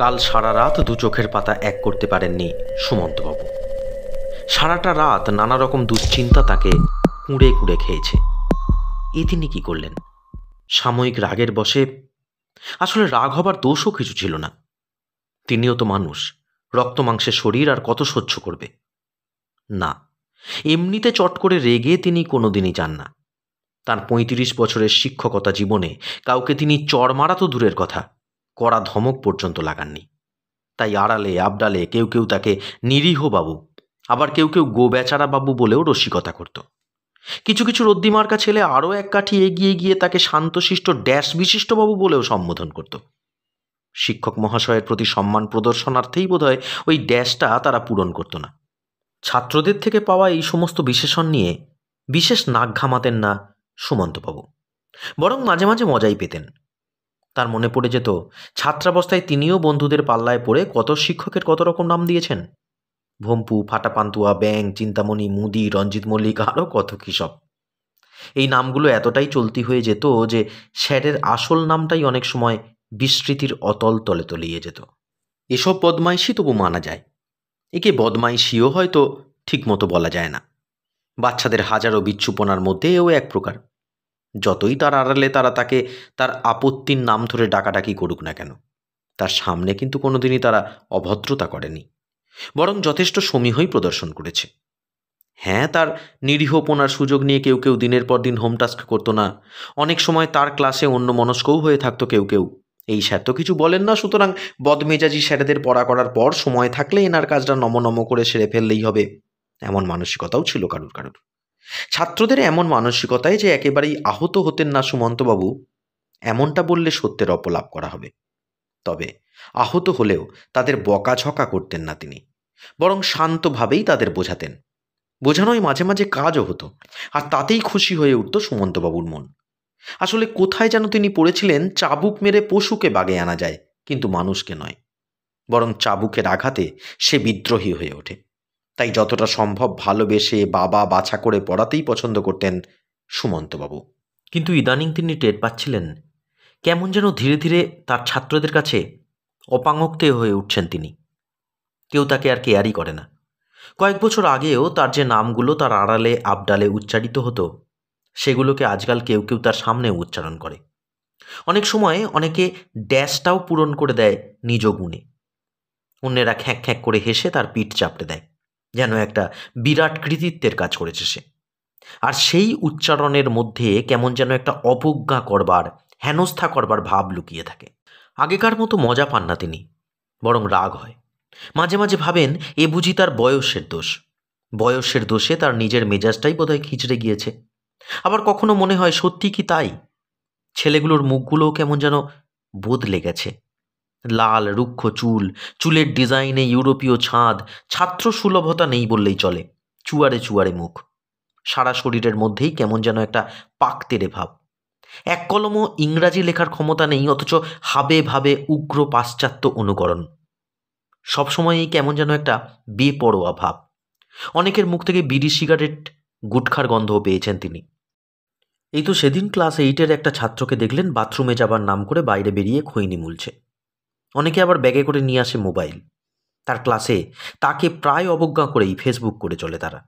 কাল সারা রাত দু চোখের পাতা এক করতে পারেননি সুমন্তবাবু সারাটা রাত নানা রকম দুশ্চিন্তা তাকে কুঁড়ে কুঁড়ে খেয়েছে এ তিনি কী করলেন সাময়িক রাগের বসে আসলে রাগ হবার দোষও কিছু ছিল না তিনিও তো মানুষ রক্ত মাংসের শরীর আর কত সহ্য করবে না এমনিতে চট করে রেগে তিনি কোনোদিনই যান না তার পঁয়ত্রিশ বছরের শিক্ষকতা জীবনে কাউকে তিনি চড় মারা তো দূরের কথা কড়া ধমক পর্যন্ত লাগাননি তাই আড়ালে আবডালে কেউ কেউ তাকে নিরীহ বাবু আবার কেউ কেউ গো বেচারা বাবু বলেও রসিকতা করত কিছু কিছু রদ্দিমার্কা ছেলে আরও এক কাঠি এগিয়ে গিয়ে তাকে শান্তশিষ্ট ড্যাশ বিশিষ্টবাবু বলেও সম্বোধন করত শিক্ষক মহাশয়ের প্রতি সম্মান প্রদর্শনার্থেই বোধহয় ওই ড্যাশটা তারা পূরণ করত না ছাত্রদের থেকে পাওয়া এই সমস্ত বিশেষণ নিয়ে বিশেষ নাক ঘামাতেন না সুমন্তবাবু বরং মাঝে মাঝে মজাই পেতেন তার মনে পড়ে যেত ছাত্রাবস্থায় তিনিও বন্ধুদের পাল্লায় পড়ে কত শিক্ষকের কত রকম নাম দিয়েছেন ভম্পু ফাটাপান্তুয়া ব্যাং চিন্তামণি মুদি রঞ্জিত মল্লিক আরও কত কী এই নামগুলো এতটাই চলতি হয়ে যেত যে স্যারের আসল নামটাই অনেক সময় বিস্মৃতির অতল তলে তলিয়ে যেত এসব বদমাইশি তবু মানা যায় একে বদমাইশিও হয়তো ঠিকমতো বলা যায় না বাচ্চাদের হাজারো বিচ্ছুপনার মধ্যে এক প্রকার যতই তার আড়ালে তারা তাকে তার আপত্তির নাম ধরে ডাকাডাকি করুক না কেন তার সামনে কিন্তু কোনোদিনই তারা অভদ্রতা করেনি বরং যথেষ্ট সমীহই প্রদর্শন করেছে হ্যাঁ তার নিরীহপনার সুযোগ নিয়ে কেউ কেউ দিনের পর দিন হোম টাস্ক করতো না অনেক সময় তার ক্লাসে অন্য মনস্কও হয়ে থাকতো কেউ কেউ এই স্যার তো কিছু বলেন না সুতরাং বদমেজাজি স্যারেদের পড়া করার পর সময় থাকলে এনার কাজটা নমনম করে সেরে ফেললেই হবে এমন মানসিকতাও ছিল কারুর কারুর ছাত্রদের এমন মানসিকতায় যে একেবারেই আহত হতেন না সুমন্তবাবু এমনটা বললে সত্যের অপলাপ করা হবে তবে আহত হলেও তাদের বকাঝকা করতেন না তিনি বরং শান্তভাবেই তাদের বোঝাতেন বোঝানোয় মাঝে মাঝে কাজও হতো আর তাতেই খুশি হয়ে উঠত সুমন্তবাবুর মন আসলে কোথায় যেন তিনি পড়েছিলেন চাবুক মেরে পশুকে বাগে আনা যায় কিন্তু মানুষকে নয় বরং চাবুকের আঘাতে সে বিদ্রোহী হয়ে ওঠে তাই যতটা সম্ভব ভালোবেসে বাবা বাছা করে পড়াতেই পছন্দ করতেন সুমন্তবাবু কিন্তু ইদানিং তিনি টের পাচ্ছিলেন কেমন যেন ধীরে ধীরে তার ছাত্রদের কাছে অপাঙ্গক্তে হয়ে উঠছেন তিনি কেউ তাকে আর কেয়ারই করে না কয়েক বছর আগেও তার যে নামগুলো তার আড়ালে আবডালে উচ্চারিত হতো সেগুলোকে আজকাল কেউ কেউ তার সামনে উচ্চারণ করে অনেক সময় অনেকে ড্যাশটাও পূরণ করে দেয় নিজ গুণে অন্যেরা খ্যাঁক খ্যাঁক করে হেসে তার পিঠ চাপড়ে দেয় যেন একটা বিরাট কৃতিত্বের কাজ করেছে সে আর সেই উচ্চারণের মধ্যে কেমন যেন একটা অবজ্ঞা করবার হেনস্থা করবার ভাব লুকিয়ে থাকে আগেকার মতো মজা পান না তিনি বরং রাগ হয় মাঝে মাঝে ভাবেন এ বুঝি তার বয়সের দোষ বয়সের দোষে তার নিজের মেজাজটাই বোধহয় খিচড়ে গিয়েছে আবার কখনো মনে হয় সত্যি কি তাই ছেলেগুলোর মুখগুলোও কেমন যেন বদলে গেছে লাল রুক্ষ চুল চুলের ডিজাইনে ইউরোপীয় ছাঁদ ছাত্র সুলভতা নেই বললেই চলে চুয়ারে চুয়ারে মুখ সারা শরীরের মধ্যেই কেমন যেন একটা পাকতেরে ভাব এক কলমও ইংরাজি লেখার ক্ষমতা নেই অথচ হাবে ভাবে উগ্র পাশ্চাত্য অনুকরণ সবসময়ই কেমন যেন একটা বেপরোয়া ভাব অনেকের মুখ থেকে বিড়ি সিগারেট গুটখার গন্ধও পেয়েছেন তিনি এই তো সেদিন ক্লাস এইটের একটা ছাত্রকে দেখলেন বাথরুমে যাবার নাম করে বাইরে বেরিয়ে খৈনি মুলছে অনেকে আবার ব্যাগে করে নিয়ে আসে মোবাইল তার ক্লাসে তাকে প্রায় অবজ্ঞা করেই ফেসবুক করে চলে তারা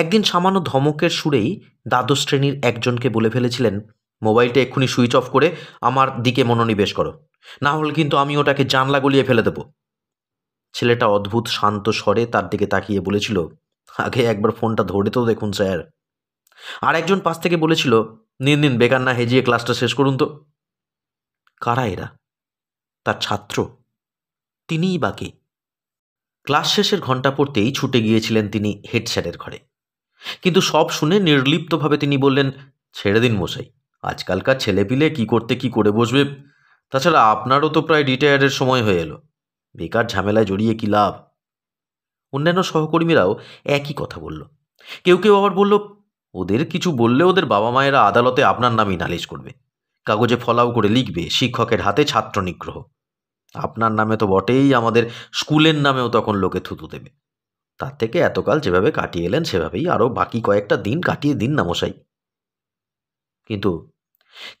একদিন সামান্য ধমকের সুরেই দ্বাদশ শ্রেণীর একজনকে বলে ফেলেছিলেন মোবাইলটা এক্ষুনি সুইচ অফ করে আমার দিকে মনোনিবেশ করো না হলে কিন্তু আমি ওটাকে জানলা গলিয়ে ফেলে দেবো ছেলেটা অদ্ভুত শান্ত স্বরে তার দিকে তাকিয়ে বলেছিল আগে একবার ফোনটা ধরে তো দেখুন স্যার আর একজন পাশ থেকে বলেছিল নিন নিন বেকার না হেজিয়ে ক্লাসটা শেষ করুন তো কারা এরা তার ছাত্র তিনিই বাকি ক্লাস শেষের ঘন্টা পড়তেই ছুটে গিয়েছিলেন তিনি হেড স্যারের ঘরে কিন্তু সব শুনে নির্লিপ্তভাবে তিনি বললেন ছেড়ে দিন মশাই আজকালকার ছেলেপিলে কি করতে কি করে বসবে তাছাড়া আপনারও তো প্রায় রিটায়ারের সময় হয়ে এলো বেকার ঝামেলায় জড়িয়ে কি লাভ অন্যান্য সহকর্মীরাও একই কথা বলল কেউ কেউ আবার বলল ওদের কিছু বললে ওদের বাবা মায়েরা আদালতে আপনার নামই নালিশ করবে কাগজে ফলাও করে লিখবে শিক্ষকের হাতে ছাত্র নিগ্রহ আপনার নামে তো বটেই আমাদের স্কুলের নামেও তখন লোকে থুতু দেবে তার থেকে এতকাল যেভাবে কাটিয়ে এলেন সেভাবেই আরও বাকি কয়েকটা দিন কাটিয়ে দিন না মশাই কিন্তু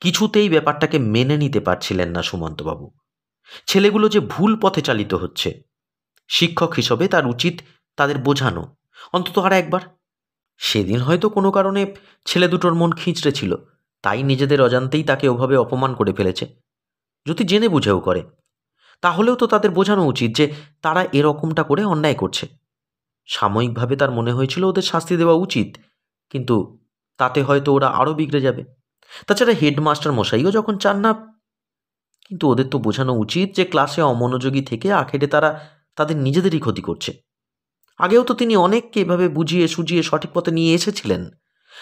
কিছুতেই ব্যাপারটাকে মেনে নিতে পারছিলেন না সুমন্তবাবু ছেলেগুলো যে ভুল পথে চালিত হচ্ছে শিক্ষক হিসেবে তার উচিত তাদের বোঝানো অন্তত আর একবার সেদিন হয়তো কোনো কারণে ছেলে দুটোর মন খিঁচড়ে ছিল তাই নিজেদের অজান্তেই তাকে ওভাবে অপমান করে ফেলেছে যদি জেনে বুঝেও করে তাহলেও তো তাদের বোঝানো উচিত যে তারা এরকমটা করে অন্যায় করছে সাময়িকভাবে তার মনে হয়েছিল ওদের শাস্তি দেওয়া উচিত কিন্তু তাতে হয়তো ওরা আরও বিগড়ে যাবে তাছাড়া হেডমাস্টার মশাইও যখন চান না কিন্তু ওদের তো বোঝানো উচিত যে ক্লাসে অমনোযোগী থেকে আখেরে তারা তাদের নিজেদেরই ক্ষতি করছে আগেও তো তিনি অনেককে এভাবে বুঝিয়ে সুজিয়ে সঠিক পথে নিয়ে এসেছিলেন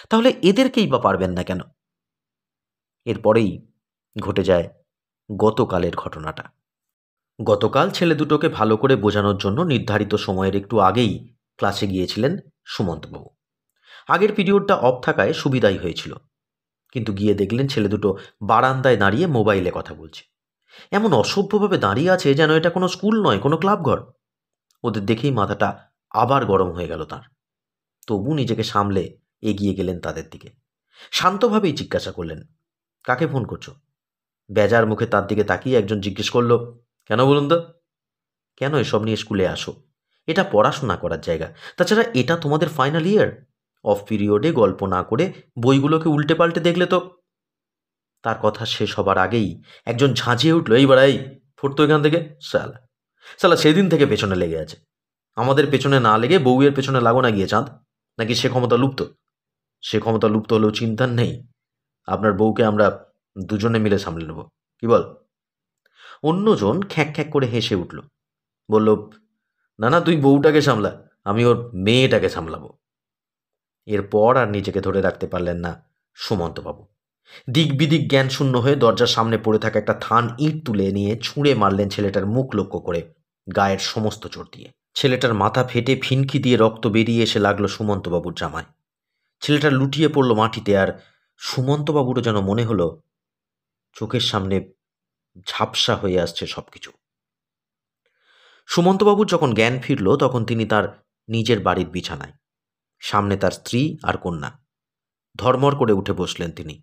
তাহলে এদেরকেই বা পারবেন না কেন এরপরেই ঘটে যায় গতকালের ঘটনাটা গতকাল ছেলে দুটোকে ভালো করে বোঝানোর জন্য নির্ধারিত সময়ের একটু আগেই ক্লাসে গিয়েছিলেন সুমন্তবাবু আগের পিরিয়ডটা অফ থাকায় সুবিধাই হয়েছিল কিন্তু গিয়ে দেখলেন ছেলে দুটো বারান্দায় দাঁড়িয়ে মোবাইলে কথা বলছে এমন অসভ্যভাবে দাঁড়িয়ে আছে যেন এটা কোনো স্কুল নয় কোনো ক্লাবঘর ওদের দেখেই মাথাটা আবার গরম হয়ে গেল তার তবু নিজেকে সামলে এগিয়ে গেলেন তাদের দিকে শান্তভাবেই জিজ্ঞাসা করলেন কাকে ফোন করছো বেজার মুখে তার দিকে তাকিয়ে একজন জিজ্ঞেস করলো কেন বলুন তো কেন এসব নিয়ে স্কুলে আসো এটা পড়াশোনা করার জায়গা তাছাড়া এটা তোমাদের ফাইনাল ইয়ার অফ পিরিয়ডে গল্প না করে বইগুলোকে উল্টে পাল্টে দেখলে তো তার কথা শেষ হবার আগেই একজন ঝাঁঝিয়ে উঠলো এইবার এই ফুটতো এখান থেকে সালা সালা সেদিন থেকে পেছনে লেগে আছে আমাদের পেছনে না লেগে বউয়ের পেছনে লাগো না গিয়ে চাঁদ নাকি সে ক্ষমতা লুপ্ত সে ক্ষমতা লুপ্ত হলেও চিন্তার নেই আপনার বউকে আমরা দুজনে মিলে সামলে নেব কি বল অন্যজন খ্যাঁক খ্যাঁক করে হেসে উঠল বলল না না তুই বউটাকে সামলা আমি ওর মেয়েটাকে সামলাবো এরপর আর নিজেকে ধরে রাখতে পারলেন না সুমন্তবাবু বিদিক জ্ঞান শূন্য হয়ে দরজার সামনে পড়ে থাকা একটা থান ইট তুলে নিয়ে ছুঁড়ে মারলেন ছেলেটার মুখ লক্ষ্য করে গায়ের সমস্ত চোর দিয়ে ছেলেটার মাথা ফেটে ফিনকি দিয়ে রক্ত বেরিয়ে এসে লাগলো সুমন্তবাবুর জামায় ছেলেটা লুটিয়ে পড়ল মাটিতে আর সুমন্তবাবুরও যেন মনে হলো চোখের সামনে ঝাপসা হয়ে আসছে সব কিছু সুমন্তবাবুর যখন জ্ঞান ফিরল তখন তিনি তার নিজের বাড়ির বিছানায় সামনে তার স্ত্রী আর কন্যা ধর্মর করে উঠে বসলেন তিনি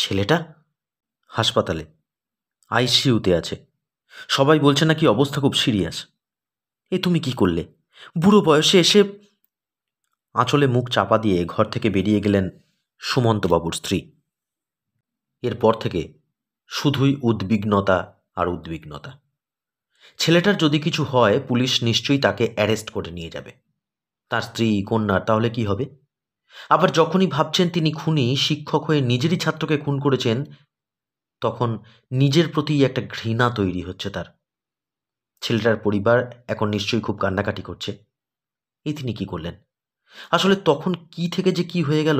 ছেলেটা হাসপাতালে আইসিউতে আছে সবাই বলছে নাকি অবস্থা খুব সিরিয়াস এ তুমি কি করলে বুড়ো বয়সে এসে আঁচলে মুখ চাপা দিয়ে ঘর থেকে বেরিয়ে গেলেন সুমন্তবাবুর স্ত্রী এরপর থেকে শুধুই উদ্বিগ্নতা আর উদ্বিগ্নতা ছেলেটার যদি কিছু হয় পুলিশ নিশ্চয়ই তাকে অ্যারেস্ট করে নিয়ে যাবে তার স্ত্রী কন্যার তাহলে কি হবে আবার যখনই ভাবছেন তিনি খুনি শিক্ষক হয়ে নিজেরই ছাত্রকে খুন করেছেন তখন নিজের প্রতি একটা ঘৃণা তৈরি হচ্ছে তার ছেলেটার পরিবার এখন নিশ্চয়ই খুব কান্নাকাটি করছে এই তিনি কি করলেন আসলে তখন কি থেকে যে কি হয়ে গেল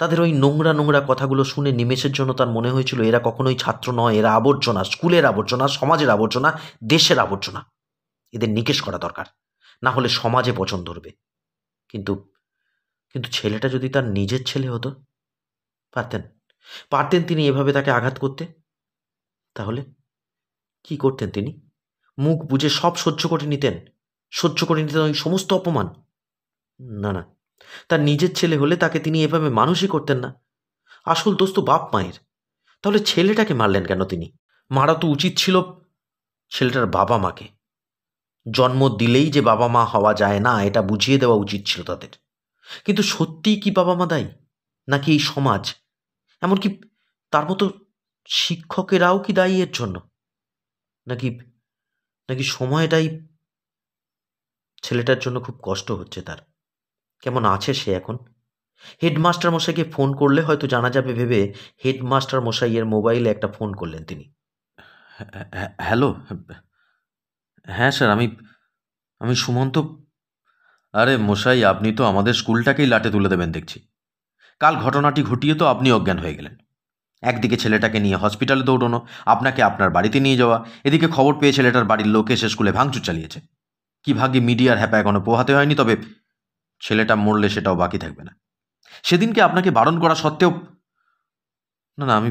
তাদের ওই নোংরা নোংরা কথাগুলো শুনে নিমেষের জন্য তার মনে হয়েছিল এরা কখনোই ছাত্র নয় এরা আবর্জনা স্কুলের আবর্জনা সমাজের আবর্জনা দেশের আবর্জনা এদের নিকেশ করা দরকার না হলে সমাজে পছন্দ ধরবে কিন্তু কিন্তু ছেলেটা যদি তার নিজের ছেলে হতো পারতেন পারতেন তিনি এভাবে তাকে আঘাত করতে তাহলে কি করতেন তিনি মুখ বুঝে সব সহ্য করে নিতেন সহ্য করে নিতেন ওই সমস্ত অপমান না না তার নিজের ছেলে হলে তাকে তিনি এভাবে মানুষই করতেন না আসল দোস্ত বাপ মায়ের তাহলে ছেলেটাকে মারলেন কেন তিনি মারা তো উচিত ছিল ছেলেটার বাবা মাকে জন্ম দিলেই যে বাবা মা হওয়া যায় না এটা বুঝিয়ে দেওয়া উচিত ছিল তাদের কিন্তু সত্যিই কি বাবা মা দায়ী নাকি এই সমাজ এমনকি তার মতো শিক্ষকেরাও কি দায়ী এর জন্য নাকি নাকি সময়টাই ছেলেটার জন্য খুব কষ্ট হচ্ছে তার কেমন আছে সে এখন হেডমাস্টার মশাইকে ফোন করলে হয়তো জানা যাবে ভেবে হেডমাস্টার মশাইয়ের মোবাইলে একটা ফোন করলেন তিনি হ্যালো হ্যাঁ স্যার আমি আমি সুমন্ত আরে মশাই আপনি তো আমাদের স্কুলটাকেই লাটে তুলে দেবেন দেখছি কাল ঘটনাটি ঘটিয়ে তো আপনি অজ্ঞান হয়ে গেলেন একদিকে ছেলেটাকে নিয়ে হসপিটালে দৌড়নো আপনাকে আপনার বাড়িতে নিয়ে যাওয়া এদিকে খবর পেয়ে ছেলেটার বাড়ির লোক এসে স্কুলে ভাঙচুর চালিয়েছে কী ভাগ্যে মিডিয়ার হ্যাপা এখনও পোহাতে হয়নি তবে ছেলেটা মরলে সেটাও বাকি থাকবে না সেদিনকে আপনাকে বারণ করা সত্ত্বেও না না আমি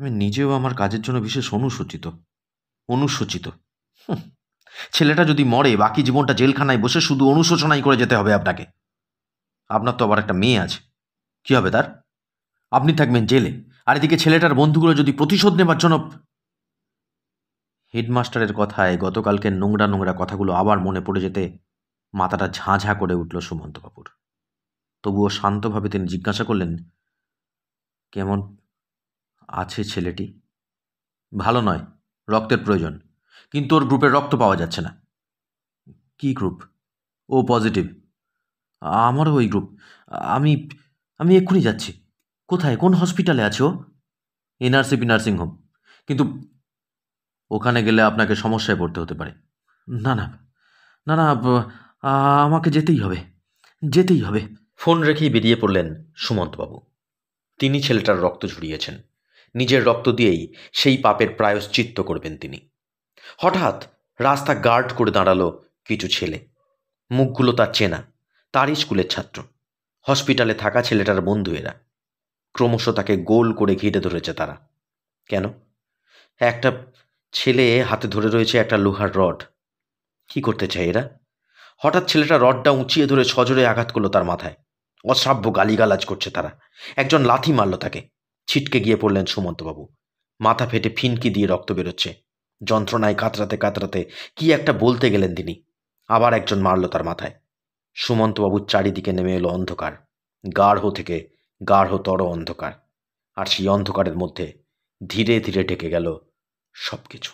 আমি নিজেও আমার কাজের জন্য বিশেষ অনুসূচিত অনুসূচিত ছেলেটা যদি মরে বাকি জীবনটা জেলখানায় বসে শুধু অনুশোচনাই করে যেতে হবে আপনাকে আপনার তো আবার একটা মেয়ে আছে কী হবে তার আপনি থাকবেন জেলে আর এদিকে ছেলেটার বন্ধুগুলো যদি প্রতিশোধ নেবার জন্য হেডমাস্টারের কথায় গতকালকে নোংরা নোংরা কথাগুলো আবার মনে পড়ে যেতে মাথাটা ঝাঁ করে উঠল সুমন্তবাবুর তবুও শান্তভাবে তিনি জিজ্ঞাসা করলেন কেমন আছে ছেলেটি ভালো নয় রক্তের প্রয়োজন কিন্তু ওর গ্রুপে রক্ত পাওয়া যাচ্ছে না কি গ্রুপ ও পজিটিভ আমারও ওই গ্রুপ আমি আমি এক্ষুনি যাচ্ছি কোথায় কোন হসপিটালে আছে ও এনআরসিপি হোম কিন্তু ওখানে গেলে আপনাকে সমস্যায় পড়তে হতে পারে না না না না আমাকে যেতেই হবে যেতেই হবে ফোন রেখেই বেরিয়ে পড়লেন সুমন্তবাবু তিনি ছেলেটার রক্ত ঝুড়িয়েছেন নিজের রক্ত দিয়েই সেই পাপের প্রায়শ্চিত্ত করবেন তিনি হঠাৎ রাস্তা গার্ড করে দাঁড়ালো কিছু ছেলে মুখগুলো তার চেনা তারই স্কুলের ছাত্র হসপিটালে থাকা ছেলেটার বন্ধু এরা ক্রমশ তাকে গোল করে ঘিরে ধরেছে তারা কেন একটা ছেলে হাতে ধরে রয়েছে একটা লোহার রড কি করতে চায় এরা হঠাৎ ছেলেটা রডটা উঁচিয়ে ধরে সজোরে আঘাত করলো তার মাথায় অশ্রাব্য গালিগালাজ করছে তারা একজন লাথি মারল তাকে ছিটকে গিয়ে পড়লেন সুমন্তবাবু মাথা ফেটে ফিনকি দিয়ে রক্ত বেরোচ্ছে যন্ত্রণায় কাতরাতে কাতরাতে কি একটা বলতে গেলেন তিনি আবার একজন মারল তার মাথায় সুমন্তবাবুর চারিদিকে নেমে এলো অন্ধকার গাঢ় থেকে তর অন্ধকার আর সেই অন্ধকারের মধ্যে ধীরে ধীরে ঢেকে গেল সব কিছু